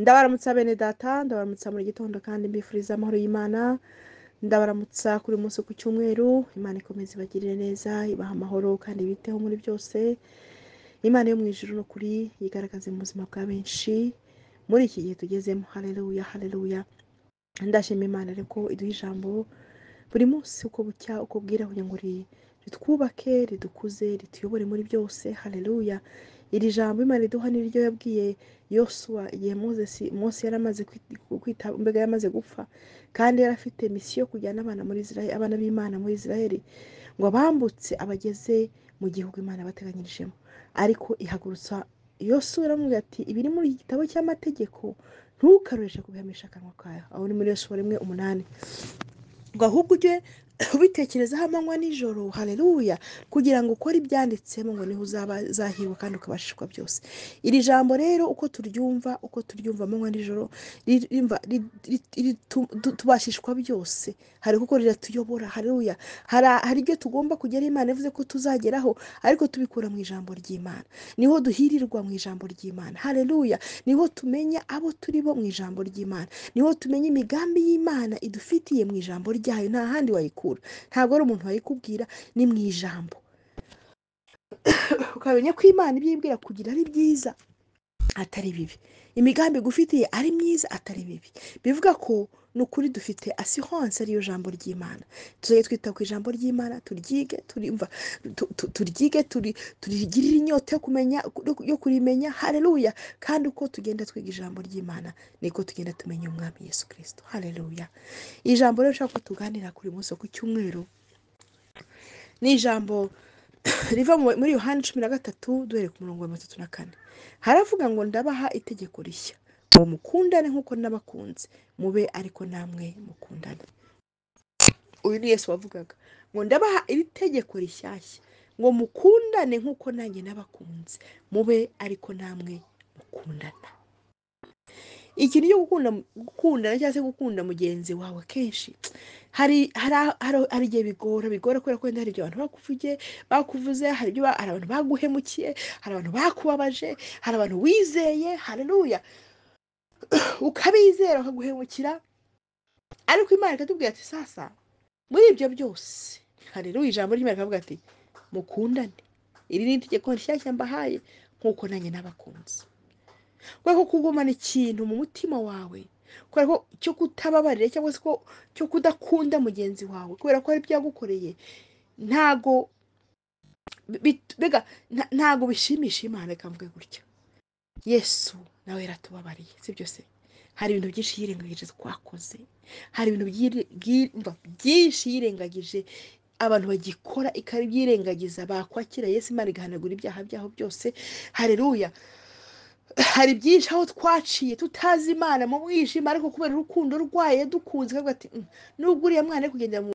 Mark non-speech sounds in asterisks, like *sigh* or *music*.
ndabaramutsa bene data ndabaramutsa mu gitondo kandi mbifuriza amahoro y'imana ndabaramutsa kuri munsi ku cyumweru imana ikomeza ibagirire neza ibaha amahoro kandi biteho muri byose imana yo mu ijuru ni ukuri yigaragaze mu buzima bwa benshi muri iki gihe tugezemo hareruya hareruya ndashima imana ariko iduha ijambo buri munsi uko bucya uko bwira kugira ngo ritwubake ridukuze rituyobore muri byose hareruya iri jambo imana iduha ni ryo yabwiye yosuwa igihe munsi yari amaze kwita mbega yamaze gupfa kandi yari afite misiyo kujyana abana muri Israel abana b'imana muri israheli ngo bambutse abageze mu gihugu imana bateganyirijemo ariko ihagurutsa yosuwa iramubwira ati ibiri muri iki gitabo cy'amategeko ntukaruhishe kubihamisha akanwa kawe aho ni muri yosuwa rimwe umunani ngo ahubwo ujye *coughs* ubitekerezaho amanywa nijoro hareruya kugira ngo ukore ibyanditsemo ngo niho uzahiwe kandi ukabashishwa byose iri jambo rero uko turyumva uko turyumva amanywa nijoro tubashishwa byose hari kuko riratuyobora hareruya hari ibyo tugomba kugera imana ivuze ko tuzageraho ariko tubikura mu ijambo ry'imana niho duhirirwa mu ijambo ry'imana hareruya niho tumenya abo turi bo mu ijambo ry'imana niho tumenya imigambi y'imana idufitiye mu ijambo ryayo nta handi wayikura ukura ntabwo ari umuntu wayikubwira ni mu ijambo *coughs* ukamenya ko imana ibyo yibwira kugira ari byiza atari bibi imigambi igufitiye ari myiza atari bibi bivuga ko ni ukuri dufite asihonse ariyo jambo ry'imana tuzajya twita ku ijambo ry'imana turyige turimva turyige turigirire inyota yo kumenya yo kurimenya hareruya kandi uko tugenda twiga ijambo ry'imana niko tugenda tumenya umwami Yesu kirisito hareruya ijambo rero ushaka ko tuganira kuri munsi ku cyumweru ni ijambo *coughs* riva muri yohani cumi na gatatu duhereye ku murongo wa mirongo itatu na kane haravuga ngo ndabaha itegeko rishya ngo mukundane nk'uko n'abakunze mube ariko namwe mukundane uyu ni Yesu wavugaga ngo ndabaha iri tegeko rishyashya ngo mukundane nk'uko nanjye n'abakunze mube ariko namwe mukundana Ikintu cyo gukunda gukundana cyangwa se gukunda mugenzi wawe kenshi hari igihe bigora, bigora kubera ko wenda hari ibyo abantu bakuvugiye, bakuvuze, hari abantu baguhemukiye, hari abantu bakubabaje, hari abantu wizeye, haleluya, *clears throat* ukabizera bakaguhemukira ariko Imana ikatubwira ati sasa muri ibyo byose, haleluya, ijambo ry'Imana rikavuga ati mukundane, iri ni itegeko rishyashya mbahaye nk'uko nanjye n’abakunzi kubera ko kugumana ikintu mu mutima wawe kubera ko cyo kutababarira cyangwa se cyo kudakunda mugenzi wawe kubera ko hari ibyo yagukoreye ntago ntago bishimisha imana reka gutya yesu nawe yaratubabariye sibyo se hari ibintu byinshi yirengagije twakoze hari ibintu byinshi yirengagije abantu bagikora ikabyirengagiza bakwakira Yesu imana igahanagura ibyaha byaho byose hareruya hari byinshi aho twaciye tutazi imana mu mwijima ariko kubera urukundo rwayo yadukunze mm, nubwo uriya mwana ari kugendera mu